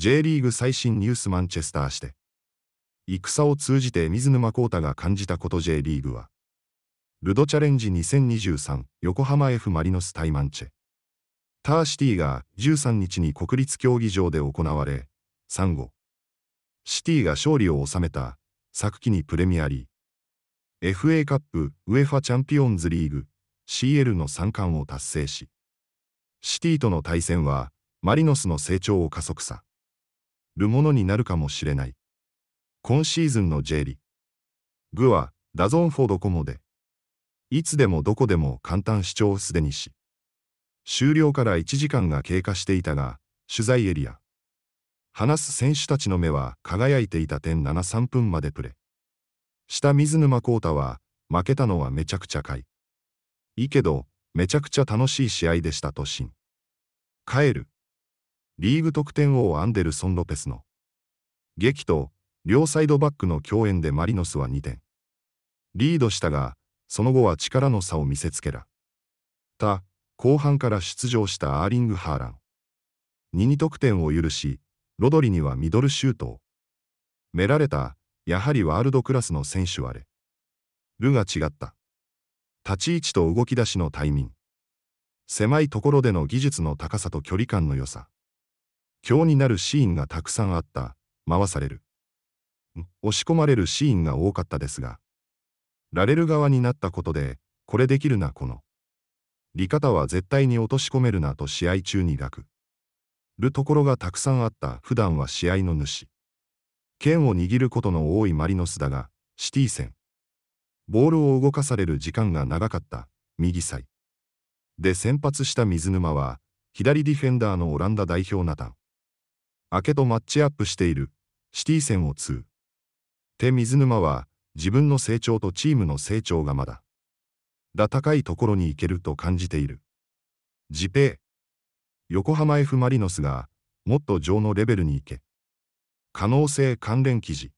J リーグ最新ニュースマンチェスターして。戦を通じて水沼宏太が感じたこと J リーグは、ルドチャレンジ2023横浜 F・ マリノス対マンチェ。ターシティが13日に国立競技場で行われ、3後。シティが勝利を収めた、昨季にプレミアリー。FA カップ、ウェファチャンピオンズリーグ、CL の3冠を達成し、シティとの対戦は、マリノスの成長を加速さ。るものになるかもしれない。今シーズンの J リーグは、ダゾンフォドコモで、いつでもどこでも簡単視聴をすでにし、終了から1時間が経過していたが、取材エリア、話す選手たちの目は輝いていた点73分までプレ。下水沼浩太は、負けたのはめちゃくちゃかい。いいけど、めちゃくちゃ楽しい試合でしたとしん。帰る。リーグ得点王アンデルソン・ロペスの劇と両サイドバックの共演でマリノスは2点リードしたがその後は力の差を見せつけらた後半から出場したアーリング・ハーラン2 2得点を許しロドリにはミドルシュートをめられたやはりワールドクラスの選手はれルが違った立ち位置と動き出しのタイミング狭いところでの技術の高さと距離感の良さ興になるシーンがたくさんあった、回される。押し込まれるシーンが多かったですが、られる側になったことで、これできるなこの。利方は絶対に落とし込めるなと試合中に抱く。るところがたくさんあった普段は試合の主。剣を握ることの多いマリノスだが、シティ戦。ボールを動かされる時間が長かった、右サイ。で先発した水沼は、左ディフェンダーのオランダ代表ナタン。明けとマッチアップしているシティ戦を通。手水沼は自分の成長とチームの成長がまだ。だ高いところに行けると感じている。ジペー。横浜 F マリノスがもっと上のレベルに行け。可能性関連記事。